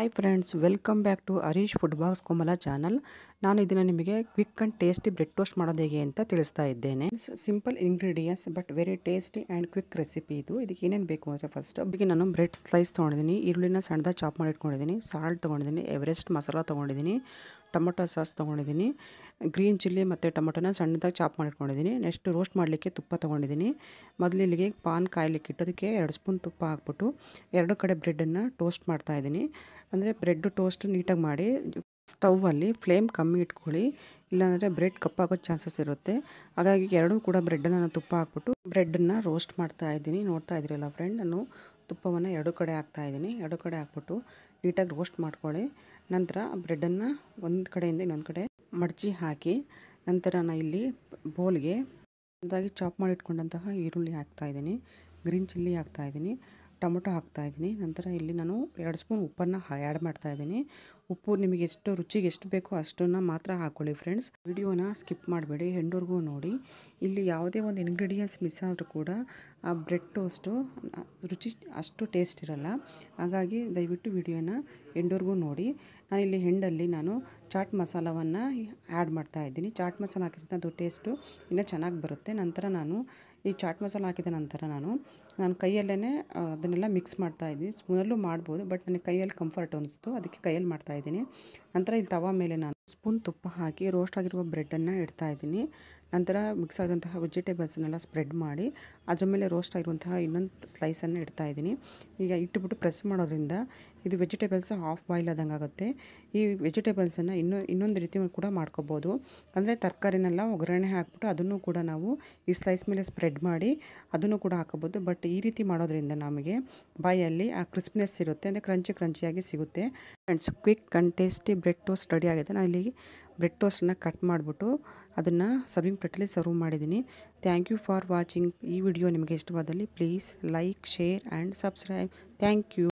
high friends welcome back to Harish food box Komala channel ನಾನು ಇದನ್ನು ನಿಮಗೆ quick and tasty bread toast ಮಾಡೋದು ಹೇಗೆ ಅಂತ ತಿಳಿಸ್ತಾ ಇದ್ದೇನೆ simple ingredients but very tasty and quick recipe ಇದು ಇದಕ್ಕೆ ಏನೇನು ಬೇಕು ಅಂದರೆ ಫಸ್ಟ್ ಅದಕ್ಕೆ ನಾನು ಬ್ರೆಡ್ ಸ್ಲೈಸ್ ತೊಗೊಂಡಿದ್ದೀನಿ ಈರುಳ್ಳಿನ ಸಣ್ಣದಾಗ ಚಾಪ್ ಮಾಡಿ ಇಟ್ಕೊಂಡಿದ್ದೀನಿ ಸಾಲ್ಟ್ ತೊಗೊಂಡಿದ್ದೀನಿ ಎವರೆಸ್ಟ್ ಮಸಾಲ ತೊಗೊಂಡಿದ್ದೀನಿ ಟೊಮೊಟೊ ಸಾಸ್ ತೊಗೊಂಡಿದ್ದೀನಿ ಗ್ರೀನ್ ಚಿಲ್ಲಿ ಮತ್ತು ಟೊಮೊಟೊನ ಸಣ್ಣದಾಗಿ ಚಾಪ್ ಮಾಡಿಟ್ಕೊಂಡಿದ್ದೀನಿ ನೆಕ್ಸ್ಟ್ ರೋಸ್ಟ್ ಮಾಡಲಿಕ್ಕೆ ತುಪ್ಪ ತೊಗೊಂಡಿದ್ದೀನಿ ಮೊದಲು ಇಲ್ಲಿಗೆ ಪಾನ್ ಕಾಯ್ಲಿಕ್ಕೆ ಇಟ್ಟೋದಕ್ಕೆ ಎರಡು ಸ್ಪೂನ್ ತುಪ್ಪ ಹಾಕ್ಬಿಟ್ಟು ಎರಡು ಕಡೆ ಬ್ರೆಡ್ಡನ್ನು ಟೋಸ್ಟ್ ಮಾಡ್ತಾಯಿದ್ದೀನಿ ಅಂದರೆ ಬ್ರೆಡ್ ಟೋಸ್ಟ್ ನೀಟಾಗಿ ಮಾಡಿ ಸ್ಟವಲ್ಲಿ ಫ್ಲೇಮ್ ಕಮ್ಮಿ ಇಟ್ಕೊಳ್ಳಿ ಇಲ್ಲಾಂದರೆ ಬ್ರೆಡ್ ಕಪ್ಪಾಗೋ ಚಾನ್ಸಸ್ ಇರುತ್ತೆ ಹಾಗಾಗಿ ಎರಡೂ ಕೂಡ ಬ್ರೆಡ್ಡನ್ನು ನಾನು ತುಪ್ಪ ಹಾಕ್ಬಿಟ್ಟು ಬ್ರೆಡ್ಡನ್ನು ರೋಸ್ಟ್ ಮಾಡ್ತಾ ಇದ್ದೀನಿ ನೋಡ್ತಾ ಇದ್ದೀರಲ್ಲ ಫ್ರೆಂಡ್ ನಾನು ತುಪ್ಪವನ್ನು ಎರಡು ಕಡೆ ಹಾಕ್ತಾ ಇದ್ದೀನಿ ಎರಡು ಕಡೆ ಹಾಕ್ಬಿಟ್ಟು ನೀಟಾಗಿ ರೋಸ್ಟ್ ಮಾಡ್ಕೊಳ್ಳಿ ನಂತರ ಬ್ರೆಡ್ಡನ್ನು ಒಂದು ಕಡೆಯಿಂದ ಇನ್ನೊಂದು ಕಡೆ ಮಡಚಿ ಹಾಕಿ ನಂತರ ನಾನು ಇಲ್ಲಿ ಬೋಲ್ಗೆ ಒಂದಾಗಿ ಚಾಪ್ ಮಾಡಿಟ್ಕೊಂಡಂತಹ ಈರುಳ್ಳಿ ಹಾಕ್ತಾ ಇದ್ದೀನಿ ಗ್ರೀನ್ ಚಿಲ್ಲಿ ಹಾಕ್ತಾ ಇದ್ದೀನಿ ಟೊಮೊಟೊ ಹಾಕ್ತಾ ಇದ್ದೀನಿ ನಂತರ ಇಲ್ಲಿ ನಾನು ಎರಡು ಸ್ಪೂನ್ ಉಪ್ಪನ್ನು ಆ್ಯಡ್ ಮಾಡ್ತಾ ಇದ್ದೀನಿ ಉಪ್ಪು ನಿಮಗೆ ಎಷ್ಟು ರುಚಿಗೆ ಎಷ್ಟು ಬೇಕೋ ಅಷ್ಟನ್ನು ಮಾತ್ರ ಹಾಕ್ಕೊಳ್ಳಿ ಫ್ರೆಂಡ್ಸ್ ವಿಡಿಯೋನ ಸ್ಕಿಪ್ ಮಾಡಬೇಡಿ ಹೆಂಡೋರ್ಗೂ ನೋಡಿ ಇಲ್ಲಿ ಯಾವುದೇ ಒಂದು ಇಂಗ್ರೀಡಿಯೆಂಟ್ಸ್ ಮಿಸ್ ಆದರೂ ಕೂಡ ಆ ಬ್ರೆಡ್ ಟೋಸ್ಟು ರುಚಿ ಅಷ್ಟು ಟೇಸ್ಟ್ ಇರಲ್ಲ ಹಾಗಾಗಿ ದಯವಿಟ್ಟು ವಿಡಿಯೋನ ಹೆಂಡೋರ್ಗೂ ನೋಡಿ ನಾನು ಇಲ್ಲಿ ಹೆಂಡಲ್ಲಿ ನಾನು ಚಾಟ್ ಮಸಾಲವನ್ನು ಆ್ಯಡ್ ಮಾಡ್ತಾ ಇದ್ದೀನಿ ಚಾಟ್ ಮಸಾಲ ಹಾಕಿದ್ರೆ ಅದು ಟೇಸ್ಟು ಇನ್ನೂ ಚೆನ್ನಾಗಿ ಬರುತ್ತೆ ನಂತರ ನಾನು ಈ ಚಾಟ್ ಮಸಾಲ ಹಾಕಿದ ನಂತರ ನಾನು ನಾನು ಕೈಯಲ್ಲೇ ಅದನ್ನೆಲ್ಲ ಮಿಕ್ಸ್ ಮಾಡ್ತಾ ಇದ್ದೀನಿ ಸ್ಪೂನಲ್ಲೂ ಮಾಡ್ಬೋದು ಬಟ್ ನನಗೆ ಕೈಯಲ್ಲಿ ಕಂಫರ್ಟ್ ಅನಿಸ್ತು ಅದಕ್ಕೆ ಕೈಯಲ್ಲಿ ಮಾಡ್ತಾ ഇതിന് ನಂತರ ಇಲ್ಲಿ ತವ ಮೇಲೆ ನಾನು ಸ್ಪೂನ್ ತುಪ್ಪ ಹಾಕಿ ರೋಸ್ಟ್ ಆಗಿರುವ ಬ್ರೆಡ್ಡನ್ನು ಇಡ್ತಾ ಇದ್ದೀನಿ ನಂತರ ಮಿಕ್ಸ್ ಆಗಿರುವಂತಹ ವೆಜಿಟೇಬಲ್ಸ್ನೆಲ್ಲ ಸ್ಪ್ರೆಡ್ ಮಾಡಿ ಅದರ ಮೇಲೆ ರೋಸ್ಟ್ ಆಗಿರುವಂತಹ ಇನ್ನೊಂದು ಸ್ಲೈಸನ್ನು ಇಡ್ತಾ ಇದ್ದೀನಿ ಈಗ ಇಟ್ಟುಬಿಟ್ಟು ಪ್ರೆಸ್ ಮಾಡೋದ್ರಿಂದ ಇದು ವೆಜಿಟೇಬಲ್ಸ್ ಹಾಫ್ ಬಾಯ್ಲ್ ಆದಂಗೆ ಆಗುತ್ತೆ ಈ ವೆಜಿಟೇಬಲ್ಸನ್ನು ಇನ್ನೂ ಇನ್ನೊಂದು ರೀತಿ ಕೂಡ ಮಾಡ್ಕೋಬೋದು ಅಂದರೆ ತರಕಾರಿನೆಲ್ಲ ಒಗ್ಗರಣೆ ಹಾಕ್ಬಿಟ್ಟು ಅದನ್ನು ಕೂಡ ನಾವು ಈ ಸ್ಲೈಸ್ ಮೇಲೆ ಸ್ಪ್ರೆಡ್ ಮಾಡಿ ಅದನ್ನು ಕೂಡ ಹಾಕೋಬೋದು ಬಟ್ ಈ ರೀತಿ ಮಾಡೋದ್ರಿಂದ ನಮಗೆ ಬಾಯಲ್ಲಿ ಆ ಕ್ರಿಸ್ಪ್ನೆಸ್ ಇರುತ್ತೆ ಅಂದರೆ ಕ್ರಂಚಿ ಕ್ರಂಚಿಯಾಗಿ ಸಿಗುತ್ತೆ friends quick and tasty bread toast ready ಆಗಿದೆ ನಾನು ಇಲ್ಲಿಗೆ ಬ್ರೆಡ್ ಟೋಸ್ಟನ್ನ ಕಟ್ ಮಾಡಿಬಿಟ್ಟು ಅದನ್ನು ಸರ್ವಿಂಗ್ ಪ್ಲೇಟಲ್ಲಿ ಸರ್ವ್ ಮಾಡಿದ್ದೀನಿ ಥ್ಯಾಂಕ್ ಯು ಫಾರ್ ವಾಚಿಂಗ್ ಈ ವಿಡಿಯೋ ನಿಮಗೆ ಇಷ್ಟವಾದಲ್ಲಿ please like share and subscribe thank you